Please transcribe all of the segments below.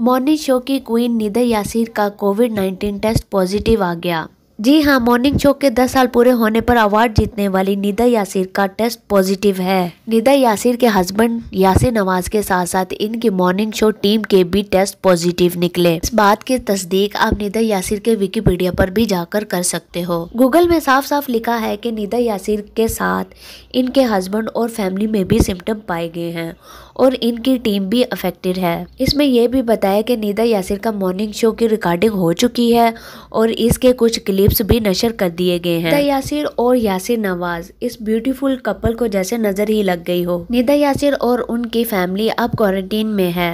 Morning show की queen Nida Yasir का Covid 19 test positive आ गया जी हाँ मॉर्निंग शो के 10 साल पूरे होने पर अवार्ड जीतने वाली निदा यासिर का टेस्ट पॉजिटिव है निदा यासिर के हस्बैंड यासिर नवाज के साथ साथ इनकी मॉर्निंग शो टीम के भी टेस्ट पॉजिटिव निकले इस बात की तस्दीक आप निदा यासिर के विकीपीडिया पर भी जाकर कर सकते हो गूगल में साफ साफ लिखा है की निदा यासिर के साथ इनके हस्बैंड और फैमिली में भी सिम्टम पाए गए हैं और इनकी टीम भी अफेक्टेड है इसमें यह भी बताया कि निदा यासिर का मॉर्निंग शो की रिकॉर्डिंग हो चुकी है और इसके कुछ क्लिप्स भी नशर कर दिए गए हैं निदा यासिर और यासिर नवाज इस ब्यूटीफुल कपल को जैसे नजर ही लग गई हो निदा यासिर और उनकी फैमिली अब क्वारंटीन में है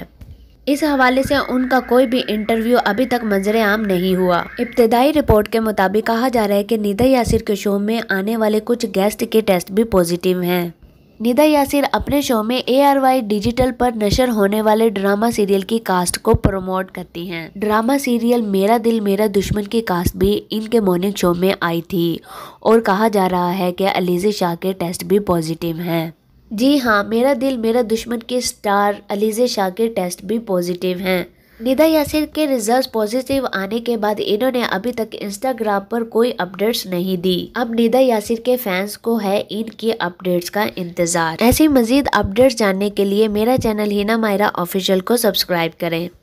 इस हवाले से उनका कोई भी इंटरव्यू अभी तक मंजर आम नहीं हुआ इब्तदाई रिपोर्ट के मुताबिक कहा जा रहा है कि निदा यासिर के शो में आने वाले कुछ गेस्ट के टेस्ट भी पॉजिटिव हैं निदा यासिर अपने शो में ए आर वाई डिजिटल पर नशर होने वाले ड्रामा सीरियल की कास्ट को प्रमोट करती हैं। ड्रामा सीरियल मेरा दिल मेरा दुश्मन की कास्ट भी इनके मॉर्निंग शो में आई थी और कहा जा रहा है कि अलीजे शाह के टेस्ट भी पॉजिटिव हैं जी हाँ मेरा दिल मेरा दुश्मन के स्टार अलीजे शाह के टेस्ट भी पॉजिटिव हैं निदा यासिर के रिजल्ट पॉजिटिव आने के बाद इन्होंने अभी तक इंस्टाग्राम पर कोई अपडेट्स नहीं दी अब निदा यासिर के फैंस को है इनकी अपडेट्स का इंतजार ऐसी मजीद अपडेट्स जानने के लिए मेरा चैनल हिना मायरा ऑफिशियल को सब्सक्राइब करें